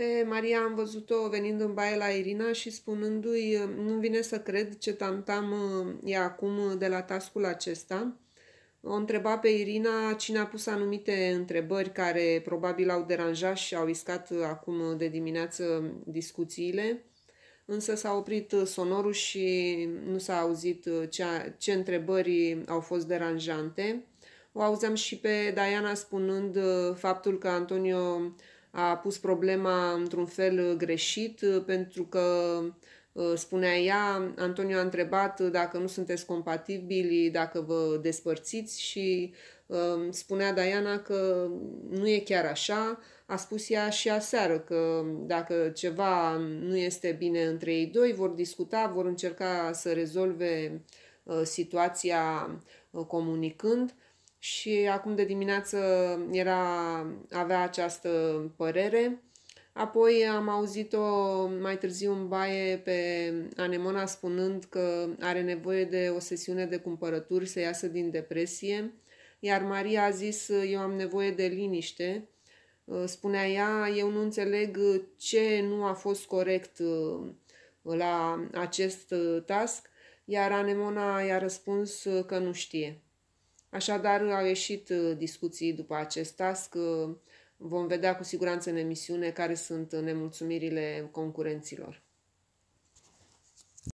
Pe Maria am văzut-o venind în baie la Irina și spunându-i nu vine să cred ce tamtam e acum de la tascul acesta. O întreba pe Irina cine a pus anumite întrebări care probabil au deranjat și au iscat acum de dimineață discuțiile, însă s-a oprit sonorul și nu s-a auzit ce, ce întrebări au fost deranjante. O auzeam și pe Diana spunând faptul că Antonio a pus problema într-un fel greșit, pentru că uh, spunea ea, Antonio a întrebat dacă nu sunteți compatibili, dacă vă despărțiți și um, spunea Diana că nu e chiar așa, a spus ea și aseară că dacă ceva nu este bine între ei doi, vor discuta, vor încerca să rezolve uh, situația uh, comunicând și acum de dimineață era, avea această părere. Apoi am auzit-o mai târziu în baie pe Anemona spunând că are nevoie de o sesiune de cumpărături să iasă din depresie, iar Maria a zis eu am nevoie de liniște. Spunea ea, eu nu înțeleg ce nu a fost corect uh, la acest uh, task, iar Anemona i-a răspuns uh, că nu știe. Așadar, au ieșit uh, discuții după acest task. Uh, vom vedea cu siguranță în emisiune care sunt uh, nemulțumirile concurenților.